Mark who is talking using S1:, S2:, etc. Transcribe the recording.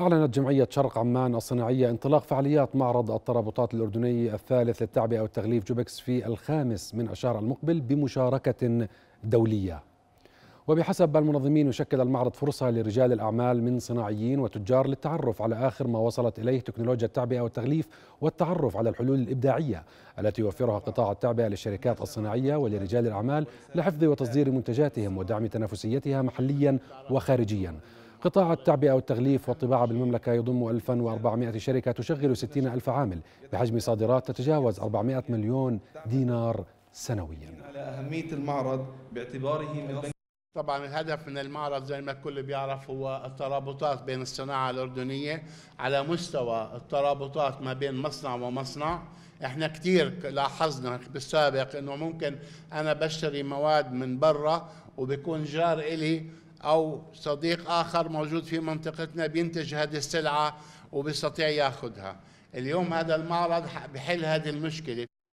S1: أعلنت جمعية شرق عمان الصناعية انطلاق فعاليات معرض الترابطات الأردني الثالث للتعبئة والتغليف جوبكس في الخامس من الشهر المقبل بمشاركة دولية وبحسب المنظمين يشكل المعرض فرصة لرجال الأعمال من صناعيين وتجار للتعرف على آخر ما وصلت إليه تكنولوجيا التعبئة والتغليف والتعرف على الحلول الإبداعية التي يوفرها قطاع التعبئة للشركات الصناعية ولرجال الأعمال لحفظ وتصدير منتجاتهم ودعم تنافسيتها محليا وخارجيا قطاع التعبئة والتغليف والطباعة بالمملكة يضم 1400 شركة تشغل 60 ألف عامل بحجم صادرات تتجاوز 400 مليون دينار سنويا
S2: على أهمية المعرض باعتباره من طبعا الهدف من المعرض زي ما الكل بيعرف هو الترابطات بين الصناعة الأردنية على مستوى الترابطات ما بين مصنع ومصنع احنا كثير لاحظنا بالسابق انه ممكن انا بشتري مواد من برا وبكون جار الي أو صديق آخر موجود في منطقتنا بينتج هذه السلعة وبيستطيع ياخذها اليوم هذا المعرض بحل هذه المشكلة